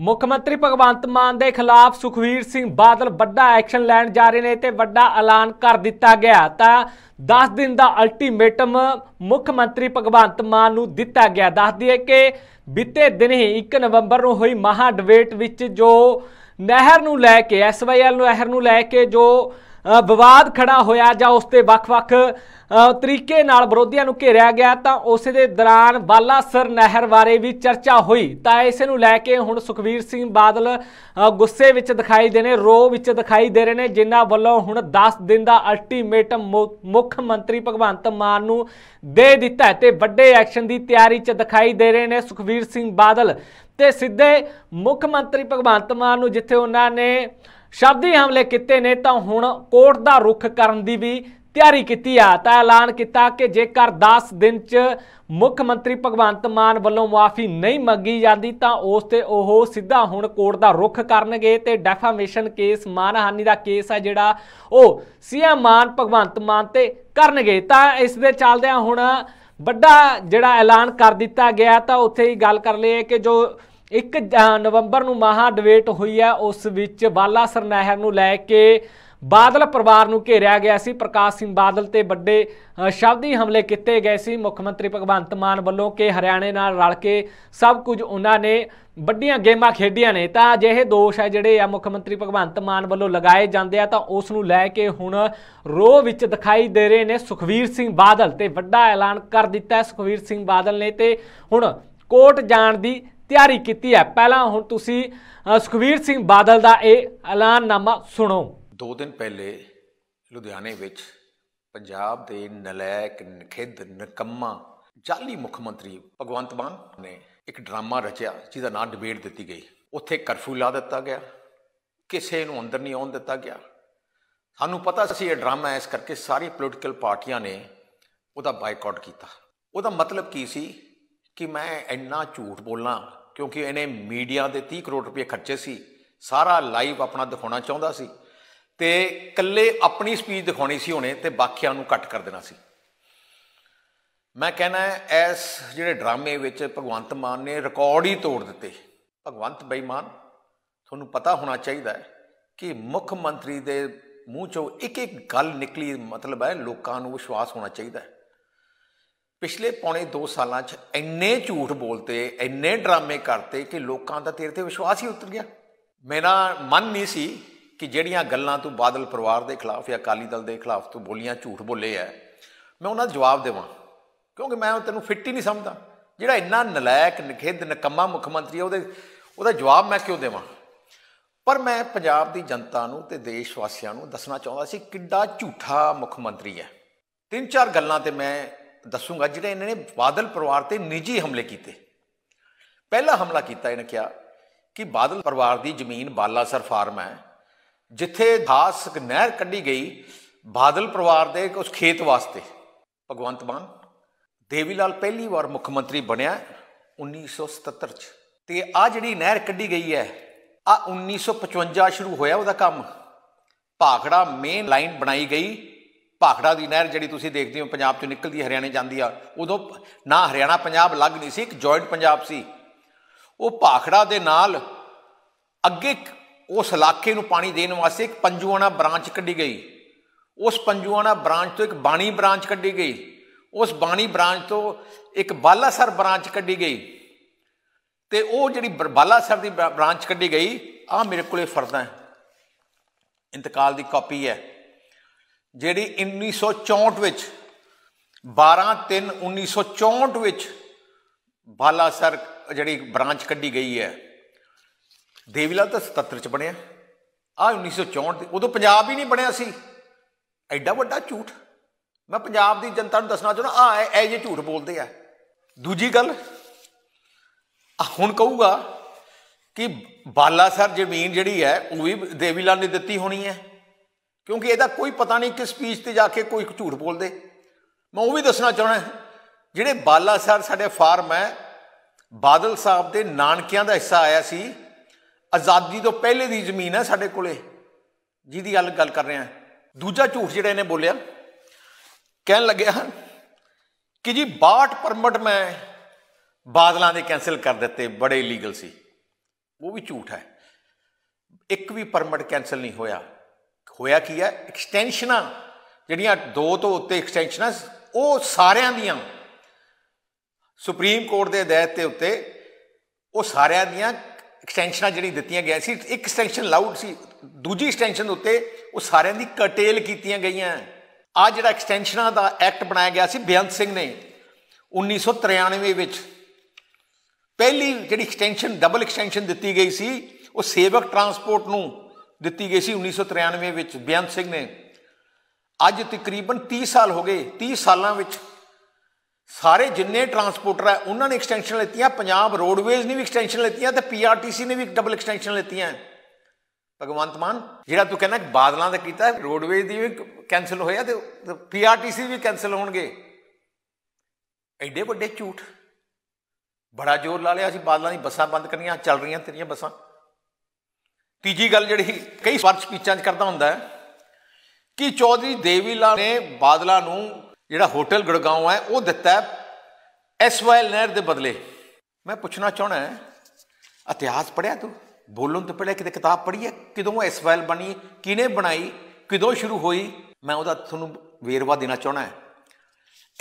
ਮੁੱਖ ਮੰਤਰੀ ਭਗਵੰਤ ਮਾਨ ਦੇ ਖਿਲਾਫ ਸੁਖਵੀਰ ਸਿੰਘ ਬਾਦਲ ਵੱਡਾ ਐਕਸ਼ਨ ਲੈਣ ਜਾ ਰਹੇ ਨੇ ਤੇ ਵੱਡਾ ਐਲਾਨ ਕਰ ਦਿੱਤਾ ਗਿਆ ਤਾਂ 10 ਦਿਨ ਦਾ ਅਲਟੀਮੇਟਮ ਮੁੱਖ ਮੰਤਰੀ ਭਗਵੰਤ ਮਾਨ ਨੂੰ ਦਿੱਤਾ ਗਿਆ ਦੱਸ ਦਈਏ ਕਿ ਬੀਤੇ ਦਿਨ ਹੀ 1 ਨਵੰਬਰ ਨੂੰ ਹੋਈ ਮਹਾ ਡਿਬੇਟ ਵਿੱਚ ਜੋ ਨਹਿਰ ਨੂੰ ਲੈ ਕੇ ਐਸਵਾਈਐਲ ਨਹਿਰ ਨੂੰ ਲੈ ਕੇ ਜੋ ਵਿਵਾਦ ਖੜਾ ਹੋਇਆ ਜਾਂ ਉਸ ਤੇ ਵੱਖ-ਵੱਖ ਤਰੀਕੇ ਨਾਲ ਵਿਰੋਧੀਆਂ ਨੂੰ ਘੇਰਿਆ ਗਿਆ ਤਾਂ ਉਸੇ ਦੇ ਦੌਰਾਨ ਬਾਲਾਸਰ ਨਹਿਰ ਬਾਰੇ ਵੀ ਚਰਚਾ ਹੋਈ ਤਾਂ ਇਸ ਨੂੰ ਲੈ ਕੇ ਹੁਣ ਸੁਖਵੀਰ ਸਿੰਘ ਬਾਦਲ ਗੁੱਸੇ ਵਿੱਚ ਦਿਖਾਈ ਦੇ ਨੇ ਰੋ ਵਿੱਚ ਦਿਖਾਈ ਦੇ ਰਹੇ ਨੇ ਜਿਨ੍ਹਾਂ ਵੱਲੋਂ ਹੁਣ 10 ਦਿਨ ਦਾ ਅਲਟੀਮੇਟਮ ਮੁੱਖ ਮੰਤਰੀ ਭਗਵੰਤ ਮਾਨ ਨੂੰ ਦੇ ਦਿੱਤਾ ਤੇ ਵੱਡੇ ਐਕਸ਼ਨ ਦੀ ਤਿਆਰੀ 'ਚ ਦਿਖਾਈ ਦੇ ਰਹੇ ਨੇ ਸੁਖਵੀਰ ਸਿੰਘ ਬਾਦਲ ਤੇ ਸਿੱਧੇ ਮੁੱਖ ਮੰਤਰੀ ਭਗਵੰਤ ਮਾਨ ਨੂੰ ਜਿੱਥੇ ਉਹਨਾਂ ਨੇ ਸ਼ਬਦੀ ਹਮਲੇ ਕੀਤੇ ਨੇ ਤਾਂ ਹੁਣ ਕੋਰਟ ਦਾ ਰੁਖ ਕਰਨ ਦੀ ਵੀ ਤਿਆਰੀ ਕੀਤੀ ਆ ਤਾਂ ਐਲਾਨ ਕੀਤਾ ਕਿ ਜੇਕਰ 10 ਦਿਨ 'ਚ ਮੁੱਖ ਮੰਤਰੀ ਭਗਵੰਤ ਮਾਨ ਵੱਲੋਂ ਮਾਫੀ ਨਹੀਂ ਮੰਗੀ ਜਾਂਦੀ ਤਾਂ ਉਸ ਤੇ ਉਹ ਸਿੱਧਾ ਹੁਣ ਕੋਰਟ ਦਾ ਰੁਖ ਕਰਨਗੇ ਤੇ ਡੈਫਾਮੇਸ਼ਨ ਕੇਸ ਮਾਨਹਾਨੀ ਦਾ ਕੇਸ ਆ ਜਿਹੜਾ ਉਹ ਸੀਐਮ ਮਾਨ ਭਗਵੰਤ ਮਾਨ ਤੇ ਕਰਨਗੇ ਤਾਂ ਇਸ ਦੇ ਚੱਲਦਿਆਂ ਹੁਣ ਵੱਡਾ ਜਿਹੜਾ ਐਲਾਨ ਕਰ ਦਿੱਤਾ ਗਿਆ ਤਾਂ ਉੱਥੇ ਹੀ ਗੱਲ ਕਰ ਲਈਏ ਕਿ ਜੋ 1 ਨਵੰਬਰ ਨੂੰ ਮਹਾ ਡਿਬੇਟ ਹੋਈ ਹੈ ਉਸ ਵਿੱਚ ਬਾਲਾ ਸਰ ਨਹਿਰ ਨੂੰ ਲੈ ਕੇ ਬਾਦਲ ਪਰਿਵਾਰ ਨੂੰ ਘੇਰਿਆ ਗਿਆ ਸੀ ਪ੍ਰਕਾਸ਼ ਸਿੰਘ ਬਾਦਲ ਤੇ ਵੱਡੇ ਸ਼ਬਦੀ ਹਮਲੇ ਕੀਤੇ ਗਏ ਸੀ ਮੁੱਖ ਮੰਤਰੀ ਭਗਵੰਤ ਮਾਨ ਵੱਲੋਂ ਕਿ ਹਰਿਆਣੇ ਨਾਲ ਰਲ ਕੇ ਸਭ ਕੁਝ ਉਹਨਾਂ ਨੇ ਵੱਡੀਆਂ ਗੇਮਾਂ ਖੇਡੀਆਂ ਨੇ ਤਾਂ ਅਜਿਹੇ ਦੋਸ਼ ਹੈ ਜਿਹੜੇ ਆ ਮੁੱਖ ਮੰਤਰੀ ਭਗਵੰਤ ਮਾਨ ਵੱਲੋਂ ਲਗਾਏ ਜਾਂਦੇ ਆ ਤਾਂ ਉਸ ਨੂੰ ਲੈ ਕੇ ਹੁਣ ਰੋਹ ਵਿੱਚ ਦਿਖਾਈ ਦੇ ਰਹੇ ਨੇ ਸੁਖਵੀਰ ਸਿੰਘ ਬਾਦਲ ਤੇ ਵੱਡਾ ਐਲਾਨ ਕਰ ਦਿੱਤਾ ਸੁਖਵੀਰ ਸਿੰਘ ਬਾਦਲ ਨੇ ਤੇ ਹੁਣ ਕੋਰਟ ਜਾਣ ਦੀ ਤਿਆਰੀ ਕੀਤੀ ਹੈ ਪਹਿਲਾਂ ਹੁਣ ਤੁਸੀਂ ਸੁਖਵੀਰ ਸਿੰਘ ਬਾਦਲ ਦਾ ਇਹ ਐਲਾਨਨਾਮਾ ਸੁਣੋ ਦੋ ਦਿਨ ਪਹਿਲੇ ਲੁਧਿਆਣੇ ਵਿੱਚ ਪੰਜਾਬ ਦੇ ਨਲਾਇਕ ਨਖਿੱਧ ਨਕੰਮਾ ਜਾਲੀ ਮੁੱਖ ਮੰਤਰੀ ਭਗਵੰਤ ਮਾਨ ਨੇ ਇੱਕ ਡਰਾਮਾ ਰਚਿਆ ਜਿਹਦਾ ਨਾਂ ਡਿਬੇਟ ਦਿੱਤੀ ਗਈ ਉੱਥੇ ਕਰਫਿਊ ਲਾ ਦਿੱਤਾ ਗਿਆ ਕਿਸੇ ਨੂੰ ਅੰਦਰ ਨਹੀਂ ਆਉਣ ਦਿੱਤਾ ਗਿਆ ਸਾਨੂੰ ਪਤਾ ਸੀ ਇਹ ਡਰਾਮਾ ਹੈ ਇਸ ਕਰਕੇ ਸਾਰੀ ਪੋਲੀਟੀਕਲ ਪਾਰਟੀਆਂ ਨੇ ਉਹਦਾ ਬਾਈਕਾਟ ਕੀਤਾ ਉਹਦਾ ਮਤਲਬ ਕੀ ਸੀ ਕਿ ਮੈਂ ਇੰਨਾ ਝੂਠ ਬੋਲਾਂ ਕਿਉਂਕਿ ਇਹਨੇ ਮੀਡੀਆ ਦੇ 30 ਕਰੋੜ ਰੁਪਏ ਖਰਚੇ ਸੀ ਸਾਰਾ ਲਾਈਵ ਆਪਣਾ ਦਿਖਾਉਣਾ ਚਾਹੁੰਦਾ ਸੀ ਤੇ ਕੱਲੇ ਆਪਣੀ ਸਪੀਚ ਦਿਖਾਉਣੀ ਸੀ ਉਹਨੇ ਤੇ ਬਾਕੀਆਂ ਨੂੰ ਕੱਟ ਕਰ ਦੇਣਾ ਸੀ ਮੈਂ ਕਹਿੰਦਾ ਐਸ ਜਿਹੜੇ ਡਰਾਮੇ ਵਿੱਚ ਭਗਵੰਤ ਮਾਨ ਨੇ ਰਿਕਾਰਡ ਹੀ ਤੋੜ ਦਿੱਤੇ ਭਗਵੰਤ ਬੇਈਮਾਨ ਤੁਹਾਨੂੰ ਪਤਾ ਹੋਣਾ ਚਾਹੀਦਾ ਕਿ ਮੁੱਖ ਮੰਤਰੀ ਦੇ ਮੂੰਹ ਚੋਂ ਇੱਕ ਇੱਕ ਗੱਲ ਨਿਕਲੀ ਮਤਲਬ ਹੈ ਲੋਕਾਂ ਨੂੰ ਵਿਸ਼ਵਾਸ ਹੋਣਾ ਚਾਹੀਦਾ ਪਿਛਲੇ ਪੌਣੇ 2 ਸਾਲਾਂ 'ਚ ਇੰਨੇ ਝੂਠ ਬੋਲਤੇ ਇੰਨੇ ਡਰਾਮੇ ਕਰਤੇ ਕਿ ਲੋਕਾਂ ਦਾ ਤੇਰੇ ਤੇ ਵਿਸ਼ਵਾਸ ਹੀ ਉਤਰ ਗਿਆ ਮੇਰਾ ਮਨ ਨਹੀਂ ਸੀ ਕਿ ਜਿਹੜੀਆਂ ਗੱਲਾਂ ਤੂੰ ਬਾਦਲ ਪਰਿਵਾਰ ਦੇ ਖਿਲਾਫ ਜਾਂ ਅਕਾਲੀ ਦਲ ਦੇ ਖਿਲਾਫ ਤੂੰ ਬੋਲੀਆਂ ਝੂਠ ਬੋਲੇ ਐ ਮੈਂ ਉਹਨਾਂ ਦਾ ਜਵਾਬ ਦੇਵਾਂ ਕਿਉਂਕਿ ਮੈਂ ਤੈਨੂੰ ਫਿੱਟ ਹੀ ਨਹੀਂ ਸਮਝਦਾ ਜਿਹੜਾ ਇੰਨਾ ਨਲਾਇਕ ਨਖਿੱਧ ਨਕਮਾ ਮੁੱਖ ਮੰਤਰੀ ਉਹਦੇ ਉਹਦਾ ਜਵਾਬ ਮੈਂ ਕਿਉਂ ਦੇਵਾਂ ਪਰ ਮੈਂ ਪੰਜਾਬ ਦੀ ਜਨਤਾ ਨੂੰ ਤੇ ਦੇਸ਼ ਵਾਸੀਆਂ ਨੂੰ ਦੱਸਣਾ ਚਾਹੁੰਦਾ ਸੀ ਕਿੱਡਾ ਝੂਠਾ ਮੁੱਖ ਮੰਤਰੀ ਐ ਤਿੰਨ ਚਾਰ ਗੱਲਾਂ ਤੇ ਮੈਂ ਦੱਸੂਗਾ ਜਿਹੜੇ ਇਹਨਾਂ ਨੇ ਬਾਦਲ ਪਰਿਵਾਰ ਤੇ ਨਿੱਜੀ ਹਮਲੇ ਕੀਤੇ ਪਹਿਲਾ ਹਮਲਾ ਕੀਤਾ ਇਹਨਾਂ ਕਿਹਾ ਕਿ ਬਾਦਲ ਪਰਿਵਾਰ ਦੀ ਜ਼ਮੀਨ ਬਾਲਾਸਰ ਫਾਰਮ ਹੈ ਜਿੱਥੇ ਖਾਸ ਨਹਿਰ ਕੱਢੀ ਗਈ ਬਾਦਲ ਪਰਿਵਾਰ ਦੇ ਉਸ ਖੇਤ ਵਾਸਤੇ ਭਗਵੰਤ ਮਾਨ ਦੇਵੀ ਲਾਲ ਪਹਿਲੀ ਵਾਰ ਮੁੱਖ ਮੰਤਰੀ ਬਣਿਆ 1977 ਚ ਤੇ ਆ ਜਿਹੜੀ ਨਹਿਰ ਕੱਢੀ ਗਈ ਹੈ ਆ 1955 ਸ਼ੁਰੂ ਹੋਇਆ ਉਹਦਾ ਕੰਮ ਭਾਖੜਾ ਮੇਨ ਲਾਈਨ ਬਣਾਈ ਗਈ ਭਾਖੜਾ ਦੀ ਨਹਿਰ ਜਿਹੜੀ ਤੁਸੀਂ ਦੇਖਦੇ ਹੋ ਪੰਜਾਬ ਤੋਂ ਨਿਕਲਦੀ ਹਰਿਆਣੇ ਜਾਂਦੀ ਆ ਉਦੋਂ ਨਾ ਹਰਿਆਣਾ ਪੰਜਾਬ ਲੱਗ ਨਹੀਂ ਸੀ ਇੱਕ ਜੁਆਇੰਟ ਪੰਜਾਬ ਸੀ ਉਹ ਭਾਖੜਾ ਦੇ ਨਾਲ ਅੱਗੇ ਉਸ ਇਲਾਕੇ ਨੂੰ ਪਾਣੀ ਦੇਣ ਵਾਸਤੇ ਇੱਕ ਪੰਜੂਆਣਾ ਬ੍ਰਾਂਚ ਕੱਢੀ ਗਈ ਉਸ ਪੰਜੂਆਣਾ ਬ੍ਰਾਂਚ ਤੋਂ ਇੱਕ ਬਾਣੀ ਬ੍ਰਾਂਚ ਕੱਢੀ ਗਈ ਉਸ ਬਾਣੀ ਬ੍ਰਾਂਚ ਤੋਂ ਇੱਕ ਬਾਲਾਸਰ ਬ੍ਰਾਂਚ ਕੱਢੀ ਗਈ ਤੇ ਉਹ ਜਿਹੜੀ ਬਾਲਾਸਰ ਦੀ ਬ੍ਰਾਂਚ ਕੱਢੀ ਗਈ ਆ ਮੇਰੇ ਕੋਲੇ ਫਰਦਾ ਹੈ ਇੰਤਕਾਲ ਦੀ ਕਾਪੀ ਹੈ ਜਿਹੜੀ 1964 ਵਿੱਚ 12/3/1964 ਵਿੱਚ ਬਾਲਾਸਰ ਜਿਹੜੀ ਬ੍ਰਾਂਚ ਕੱਢੀ ਗਈ ਹੈ ਦੇਵੀਲਾਲ ਤਾਂ 77 ਚ ਬਣਿਆ ਆ 1964 ਦੇ ਉਦੋਂ ਪੰਜਾਬ ਹੀ ਨਹੀਂ ਬਣਿਆ ਸੀ ਐਡਾ ਵੱਡਾ ਝੂਠ ਮੈਂ ਪੰਜਾਬ ਦੀ ਜਨਤਾ ਨੂੰ ਦੱਸਣਾ ਚਾਹੁੰਦਾ ਆ ਇਹ ਜੇ ਝੂਠ ਬੋਲਦੇ ਆ ਦੂਜੀ ਗੱਲ ਆ ਹੁਣ ਕਹੂਗਾ ਕਿ ਬਾਲਾਸਰ ਜ਼ਮੀਨ ਜਿਹੜੀ ਹੈ ਉਹ ਵੀ ਦੇਵੀਲਾਲ ਨੇ ਦਿੱਤੀ ਹੋਣੀ ਹੈ ਕਿਉਂਕਿ ਇਹਦਾ ਕੋਈ ਪਤਾ ਨਹੀਂ ਕਿ ਸਪੀਚ ਤੇ ਜਾ ਕੇ ਕੋਈ ਝੂਠ ਬੋਲਦੇ ਮੈਂ ਉਹ ਵੀ ਦੱਸਣਾ ਚਾਹਣਾ ਜਿਹੜੇ ਬਾਲਾ ਸਾਹਿਬ ਸਾਡੇ ਫਾਰਮ ਹੈ ਬਾਦਲ ਸਾਹਿਬ ਦੇ ਨਾਨਕਿਆਂ ਦਾ ਹਿੱਸਾ ਆਇਆ ਸੀ ਆਜ਼ਾਦੀ ਤੋਂ ਪਹਿਲੇ ਦੀ ਜ਼ਮੀਨ ਹੈ ਸਾਡੇ ਕੋਲੇ ਜਿਹਦੀ ਗੱਲ ਗੱਲ ਕਰ ਰਹੇ ਆ ਦੂਜਾ ਝੂਠ ਜਿਹੜਾ ਇਹਨੇ ਬੋਲਿਆ ਕਹਿਣ ਲੱਗਿਆ ਕਿ ਜੀ 62 ਪਰਮਿਟ ਮੈਂ ਬਾਦਲਾਂ ਦੇ ਕੈਨਸਲ ਕਰ ਦਿੱਤੇ ਬੜੇ ਇਲੀਗਲ ਸੀ ਉਹ ਵੀ ਝੂਠ ਹੈ ਇੱਕ ਵੀ ਪਰਮਿਟ ਕੈਨਸਲ ਨਹੀਂ ਹੋਇਆ ਹੋਇਆ ਕੀ ਹੈ ਐਕਸਟੈਂਸ਼ਨਾਂ ਜਿਹੜੀਆਂ ਦੋ ਤੋਂ ਉੱਤੇ ਐਕਸਟੈਂਸ਼ਨਾਂ ਉਹ ਸਾਰਿਆਂ ਦੀਆਂ ਸੁਪਰੀਮ ਕੋਰਟ ਦੇ ਹਦਾਇਤ ਦੇ ਉੱਤੇ ਉਹ ਸਾਰਿਆਂ ਦੀਆਂ ਐਕਸਟੈਂਸ਼ਨਾਂ ਜਿਹੜੀ ਦਿੱਤੀਆਂ ਗਈਆਂ ਸੀ ਇੱਕ ਐਕਸਟੈਂਸ਼ਨ ਲਾਊਡ ਸੀ ਦੂਜੀ ਐਕਸਟੈਂਸ਼ਨ ਉੱਤੇ ਉਹ ਸਾਰਿਆਂ ਦੀ ਕਟੇਲ ਕੀਤੀਆਂ ਗਈਆਂ ਆ ਜਿਹੜਾ ਐਕਸਟੈਂਸ਼ਨਾਂ ਦਾ ਐਕਟ ਬਣਾਇਆ ਗਿਆ ਸੀ ਬੇਅੰਤ ਸਿੰਘ ਨੇ 1993 ਵਿੱਚ ਪਹਿਲੀ ਜਿਹੜੀ ਐਕਸਟੈਂਸ਼ਨ ਡਬਲ ਐਕਸਟੈਂਸ਼ਨ ਦਿੱਤੀ ਗਈ ਸੀ ਉਹ ਸੇਵਕ ਟਰਾਂਸਪੋਰਟ ਨੂੰ ਦਿੱਤੀ ਗਈ ਸੀ 1993 ਵਿੱਚ ਬਿਆਨ ਸਿੰਘ ਨੇ ਅੱਜ ਤਕਰੀਬਨ 30 ਸਾਲ ਹੋ ਗਏ 30 ਸਾਲਾਂ ਵਿੱਚ ਸਾਰੇ ਜਿੰਨੇ ਟਰਾਂਸਪੋਰਟਰ ਆ ਉਹਨਾਂ ਨੇ ਐਕਸਟੈਂਸ਼ਨ ਲਿੱਤੀਆਂ ਪੰਜਾਬ ਰੋਡਵੇਜ਼ ਨੇ ਵੀ ਐਕਸਟੈਂਸ਼ਨ ਲਿੱਤੀਆਂ ਤੇ ਪੀਆਰਟੀਸੀ ਨੇ ਵੀ ਡਬਲ ਐਕਸਟੈਂਸ਼ਨ ਲਿੱਤੀਆਂ ਭਗਵੰਤ ਮਾਨ ਜਿਹੜਾ ਤੂੰ ਕਹਿੰਦਾ ਬਾਦਲਾਂ ਦਾ ਕੀਤਾ ਰੋਡਵੇਜ਼ ਦੀ ਵੀ ਕੈਨਸਲ ਹੋਇਆ ਤੇ ਪੀਆਰਟੀਸੀ ਵੀ ਕੈਨਸਲ ਹੋਣਗੇ ਐਡੇ ਵੱਡੇ ਝੂਠ ਬੜਾ ਜ਼ੋਰ ਲਾ ਲਿਆ ਸੀ ਬਾਦਲਾਂ ਦੀ ਬੱਸਾਂ ਬੰਦ ਕਰਨੀਆਂ ਚੱਲ ਰਹੀਆਂ ਤੇਰੀਆਂ ਬੱਸਾਂ ਤੀਜੀ ਗੱਲ ਜਿਹੜੀ ਕਈ ਵਾਰ ਸਪੀਚਾਂ 'ਚ ਕਰਦਾ ਹੁੰਦਾ ਹੈ ਕਿ ਚੌਧਰੀ ਲਾਲ ਨੇ ਬਾਦਲਾ ਨੂੰ ਜਿਹੜਾ ਹੋਟਲ ਗੜਗਾਉਂ ਹੈ ਉਹ ਦਿੱਤਾ ਐਸਵਾਈਲ ਨਹਿਰ ਦੇ ਬਦਲੇ ਮੈਂ ਪੁੱਛਣਾ ਚਾਹਣਾ ਹੈ ਇਤਿਹਾਸ ਪੜਿਆ ਤੂੰ ਬੋਲਣ ਤੋਂ ਪਹਿਲੇ ਕਿਤੇ ਕਿਤਾਬ ਪੜ੍ਹੀ ਹੈ ਕਿਦੋਂ ਐਸਵਾਈਲ ਬਣੀ ਕਿਨੇ ਬਣਾਈ ਕਿਦੋਂ ਸ਼ੁਰੂ ਹੋਈ ਮੈਂ ਉਹਦਾ ਤੁਹਾਨੂੰ ਵੇਰਵਾ ਦੇਣਾ ਚਾਹਣਾ ਹੈ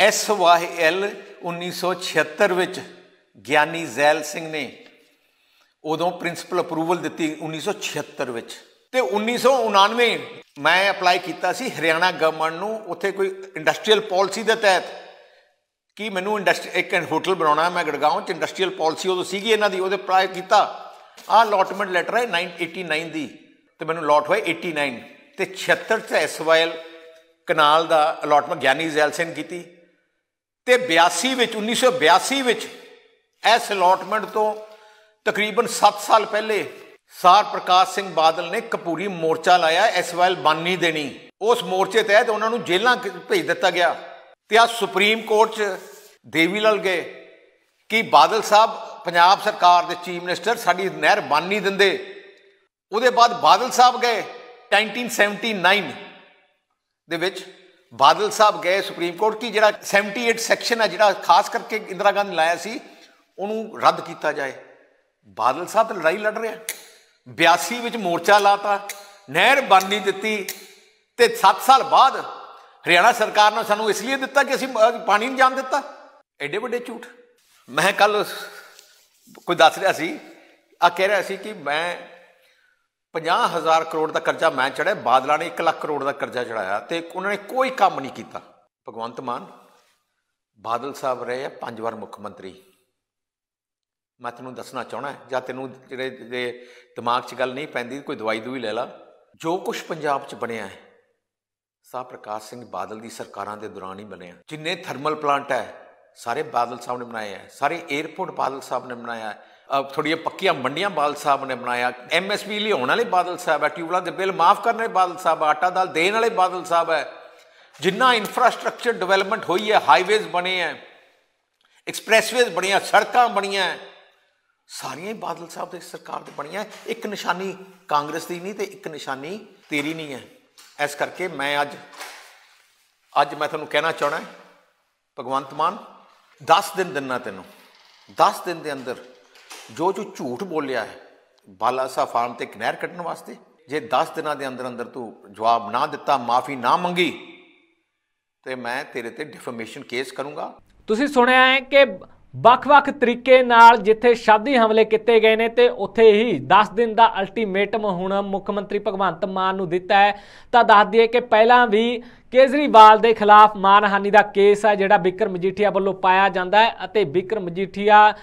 ਐਸਵਾਈਲ 1976 ਵਿੱਚ ਗਿਆਨੀ ਜ਼ੈਲ ਸਿੰਘ ਨੇ ਉਦੋਂ ਪ੍ਰਿੰਸੀਪਲ ਅਪਰੂਵਲ ਦਿੱਤੀ 1976 ਵਿੱਚ ਤੇ 1999 ਮੈਂ ਅਪਲਾਈ ਕੀਤਾ ਸੀ ਹਰਿਆਣਾ ਗਵਰਨਮੈਂਟ ਨੂੰ ਉੱਥੇ ਕੋਈ ਇੰਡਸਟਰੀਅਲ ਪਾਲਿਸੀ ਦੇ ਤਹਿਤ ਕਿ ਮੈਨੂੰ ਇੰਡਸਟਰੀ ਇੱਕ ਹੋਟਲ ਬਣਾਉਣਾ ਹੈ ਮੈਂ ਗੜਗਾਉਂ ਚ ਇੰਡਸਟਰੀਅਲ ਪਾਲਿਸੀ ਉਦੋਂ ਸੀਗੀ ਇਹਨਾਂ ਦੀ ਉਹਦੇ ਅਪਲਾਈ ਕੀਤਾ ਆ ਅਲੋਟਮੈਂਟ ਲੈਟਰ ਹੈ 989 ਦੀ ਤੇ ਮੈਨੂੰ ਲੋਟ ਹੋਇਆ 89 ਤੇ 76 ਤੇ ਐਸਵਾਈਐਲ ਕਨਾਲ ਦਾ ਅਲੋਟਮੈਂਟ ਗਿਆਨੀ ਜ਼ੈਲਸਨ ਕੀਤੀ ਤੇ 82 ਵਿੱਚ 1982 ਵਿੱਚ ਇਸ ਅਲੋਟਮੈਂਟ ਤੋਂ ਤਕਰੀਬਨ 7 ਸਾਲ ਪਹਿਲੇ ਸਾਰ ਪ੍ਰਕਾਸ਼ ਸਿੰਘ ਬਾਦਲ ਨੇ ਕਪੂਰੀ ਮੋਰਚਾ ਲਾਇਆ ਐਸਵਾਲ ਬਾਨੀ ਦੇਣੀ ਉਸ ਮੋਰਚੇ ਤਹਿਤ ਉਹਨਾਂ ਨੂੰ ਜੇਲ੍ਹਾਂ ਭੇਜ ਦਿੱਤਾ ਗਿਆ ਤੇ ਆ ਸੁਪਰੀਮ ਕੋਰਟ 'ਚ ਦੇਵੀ ਲਾਲ ਗਏ ਕਿ ਬਾਦਲ ਸਾਹਿਬ ਪੰਜਾਬ ਸਰਕਾਰ ਦੇ ਚੀਫ ਮਿਨਿਸਟਰ ਸਾਡੀ ਨਹਿਰ ਬੰਨ ਨਹੀਂ ਦਿੰਦੇ ਉਹਦੇ ਬਾਅਦ ਬਾਦਲ ਸਾਹਿਬ ਗਏ 1979 ਦੇ ਵਿੱਚ ਬਾਦਲ ਸਾਹਿਬ ਗਏ ਸੁਪਰੀਮ ਕੋਰਟ ਕੀ ਜਿਹੜਾ 78 ਸੈਕਸ਼ਨ ਹੈ ਜਿਹੜਾ ਖਾਸ ਕਰਕੇ ਇੰਦਰਾ ਗਾਂਧੀ ਲਾਇਆ ਸੀ ਉਹਨੂੰ ਰੱਦ ਕੀਤਾ ਜਾਏ ਬਾਦਲ ਸਾਹਿਬ ਤੇ ਲੜਾਈ ਲੜ ਰਿਹਾ 82 ਵਿੱਚ ਮੋਰਚਾ ਲਾਤਾ ਨਹਿਰ ਬੰਨੀ ਦਿੱਤੀ ਤੇ 7 ਸਾਲ ਬਾਅਦ ਹਰਿਆਣਾ ਸਰਕਾਰ ਨੇ ਸਾਨੂੰ ਇਸ ਲਈ ਦਿੱਤਾ ਕਿ ਅਸੀਂ ਪਾਣੀ ਨਹੀਂ ਜਾਣ ਦਿੱਤਾ ਐਡੇ ਵੱਡੇ ਝੂਠ ਮੈਂ ਕੱਲ ਕੋਈ ਦੱਸ ਰਿਹਾ ਸੀ ਆ ਕਹਿ ਰਿਹਾ ਸੀ ਕਿ ਮੈਂ 50000 ਕਰੋੜ ਦਾ ਕਰਜ਼ਾ ਮੈਂ ਚੜਿਆ ਬਾਦਲਾਂ ਨੇ 1 ਲੱਖ ਕਰੋੜ ਦਾ ਕਰਜ਼ਾ ਚੜਾਇਆ ਤੇ ਉਹਨਾਂ ਨੇ ਕੋਈ ਕੰਮ ਨਹੀਂ ਕੀਤਾ ਭਗਵੰਤ ਮਾਨ ਬਾਦਲ ਸਾਹਿਬ ਰਹੇ ਆ ਪੰਜ ਵਾਰ ਮੁੱਖ ਮੰਤਰੀ ਮੈਂ ਤੈਨੂੰ ਦੱਸਣਾ ਚਾਹਣਾ ਜਾਂ ਤੈਨੂੰ ਜਿਹੜੇ ਦੇ ਦਿਮਾਗ 'ਚ ਗੱਲ ਨਹੀਂ ਪੈਂਦੀ ਕੋਈ ਦਵਾਈ ਦੂਈ ਲੈ ਲਾ ਜੋ ਕੁਝ ਪੰਜਾਬ 'ਚ ਬਣਿਆ ਹੈ ਸਾਹ ਪ੍ਰਕਾਸ਼ ਸਿੰਘ ਬਾਦਲ ਦੀ ਸਰਕਾਰਾਂ ਦੇ ਦੌਰਾਨ ਹੀ ਬਣਿਆ ਜਿੰਨੇ ਥਰਮਲ ਪਲਾਂਟ ਹੈ ਸਾਰੇ ਬਾਦਲ ਸਾਹਿਬ ਨੇ ਬਣਾਏ ਹੈ ਸਾਰੇ 에어ਪੋਰਟ ਬਾਦਲ ਸਾਹਿਬ ਨੇ ਬਣਾਇਆ ਹੈ ਥੋੜੀਆਂ ਪੱਕੀਆਂ ਮੰਡੀਆਂ ਬਾਦਲ ਸਾਹਿਬ ਨੇ ਬਣਾਇਆ ਐਮਐਸਪੀ ਲਿਆਉਣ ਵਾਲੇ ਬਾਦਲ ਸਾਹਿਬ ਹੈ ਟਿਊਬਲਾ ਦੇ ਬਿੱਲ ਮਾਫ ਕਰਨ ਵਾਲੇ ਬਾਦਲ ਸਾਹਿਬ ਆਟਾ ਦਾਲ ਦੇਣ ਵਾਲੇ ਬਾਦਲ ਸਾਹਿਬ ਹੈ ਜਿੰਨਾ ਇਨਫਰਾਸਟ੍ਰਕਚਰ ਡਿਵੈਲਪਮੈਂਟ ਹੋਈ ਹੈ ਹਾਈਵੇਜ਼ ਬਣੇ ਹੈ ਐਕਸਪ੍ਰੈਸਵੇਜ਼ ਬਣੀਆਂ ਸੜਕਾਂ ਬਣੀਆਂ ਸਾਰੀਆਂ ਹੀ ਬਾਦਲ ਸਾਹਿਬ ਦੇ ਸਰਕਾਰ ਤੇ ਬਣੀਆਂ ਇੱਕ ਨਿਸ਼ਾਨੀ ਕਾਂਗਰਸ ਦੀ ਨਹੀਂ ਤੇ ਇੱਕ ਨਿਸ਼ਾਨੀ ਤੇਰੀ ਨਹੀਂ ਹੈ ਇਸ ਕਰਕੇ ਮੈਂ ਅੱਜ ਅੱਜ ਮੈਂ ਤੁਹਾਨੂੰ ਕਹਿਣਾ ਚਾਹਣਾ ਭਗਵੰਤ ਮਾਨ 10 ਦਿਨ ਦਿਨਾਂ ਤੈਨੂੰ 10 ਦਿਨ ਦੇ ਅੰਦਰ ਜੋ ਜੋ ਝੂਠ ਬੋਲਿਆ ਹੈ ਬਾਲਾ ਸਾਹਿਬ ਫਾਰਮ ਤੇ ਕਿਨਾਰ ਕੱਢਣ ਵਾਸਤੇ ਜੇ 10 ਦਿਨਾਂ ਦੇ ਅੰਦਰ ਅੰਦਰ ਤੂੰ ਜਵਾਬ ਨਾ ਦਿੱਤਾ ਮਾਫੀ ਨਾ ਮੰਗੀ ਤੇ ਮੈਂ ਤੇਰੇ ਤੇ ਡਿਫਰਮੇਸ਼ਨ ਕੇਸ ਕਰੂੰਗਾ ਤੁਸੀਂ ਸੁਣਿਆ ਹੈ ਕਿ ਵੱਖ-ਵੱਖ ਤਰੀਕੇ ਨਾਲ ਜਿੱਥੇ ਸ਼ਬਦੀ ਹਮਲੇ ਕੀਤੇ ਗਏ ਨੇ ਤੇ ਉੱਥੇ ਹੀ 10 ਦਿਨ ਦਾ ਅਲਟੀਮੇਟਮ ਹੁਣ ਮੁੱਖ ਮੰਤਰੀ ਭਗਵੰਤ ਮਾਨ ਨੂੰ ਦਿੱਤਾ ਹੈ ਤਾਂ ਦੱਸ ਦਈਏ ਕਿ ਪਹਿਲਾਂ ਵੀ ਕੇਜਰੀਵਾਲ ਦੇ ਖਿਲਾਫ ਮਾਨਹਾਨੀ ਦਾ ਕੇਸ ਹੈ ਜਿਹੜਾ ਬਿਕਰ ਮਜੀਠੀਆ ਵੱਲੋਂ ਪਾਇਆ ਜਾਂਦਾ ਹੈ ਅਤੇ ਬਿਕਰ ਮਜੀਠੀਆ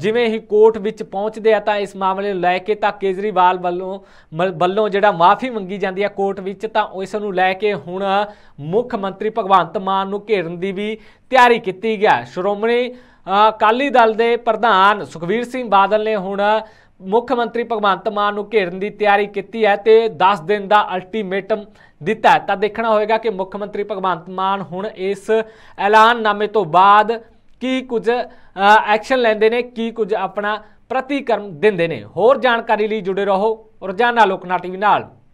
ਜਿਵੇਂ ਹੀ ਕੋਰਟ ਵਿੱਚ ਪਹੁੰਚਦੇ ਆ ਤਾਂ ਇਸ ਮਾਮਲੇ ਨੂੰ ਲੈ ਕੇ ਤਾਂ ਕੇਜਰੀਵਾਲ ਵੱਲੋਂ ਵੱਲੋਂ ਜਿਹੜਾ ਮਾਫੀ ਮੰਗੀ ਜਾਂਦੀ ਹੈ ਕੋਰਟ ਵਿੱਚ ਤਾਂ ਉਸ ਨੂੰ ਲੈ ਕੇ ਹੁਣ ਮੁੱਖ ਮੰਤਰੀ ਭਗਵੰਤ ਮਾਨ ਨੂੰ ਘੇਰਨ ਦੀ ਵੀ ਤਿਆਰੀ ਕੀਤੀ ਗਿਆ ਸ਼੍ਰੋਮਣੀ ਅਕਾਲੀ ਦਲ ਦੇ ਪ੍ਰਧਾਨ ਸੁਖਵੀਰ ਸਿੰਘ ਬਾਦਲ ਨੇ ਹੁਣ ਮੁੱਖ ਮੰਤਰੀ ਭਗਵੰਤ ਮਾਨ ਨੂੰ ਘੇਰਨ ਦੀ ਤਿਆਰੀ ਕੀਤੀ ਹੈ ਤੇ 10 ਦਿਨ ਦਾ ਅਲਟੀਮੇਟਮ ਦਿੱਤਾ ਹੈ ਤਾਂ ਦੇਖਣਾ ਹੋਵੇਗਾ ਕਿ ਮੁੱਖ ਮੰਤਰੀ ਭਗਵੰਤ ਮਾਨ ਹੁਣ ਇਸ ਐਲਾਨਨਾਮੇ ਤੋਂ ਬਾਅਦ ਕੀ ਕੁਝ ਐਕਸ਼ਨ ਲੈਂਦੇ ਨੇ ਕੀ ਕੁਝ ਆਪਣਾ ਪ੍ਰਤੀਕਰਮ ਦਿੰਦੇ ਨੇ ਹੋਰ ਜਾਣਕਾਰੀ ਲਈ ਜੁੜੇ ਰਹੋ ਰੋਜ਼ਾਨਾ ਲੋਕਨਾ ਟੀਵੀ ਨਾਲ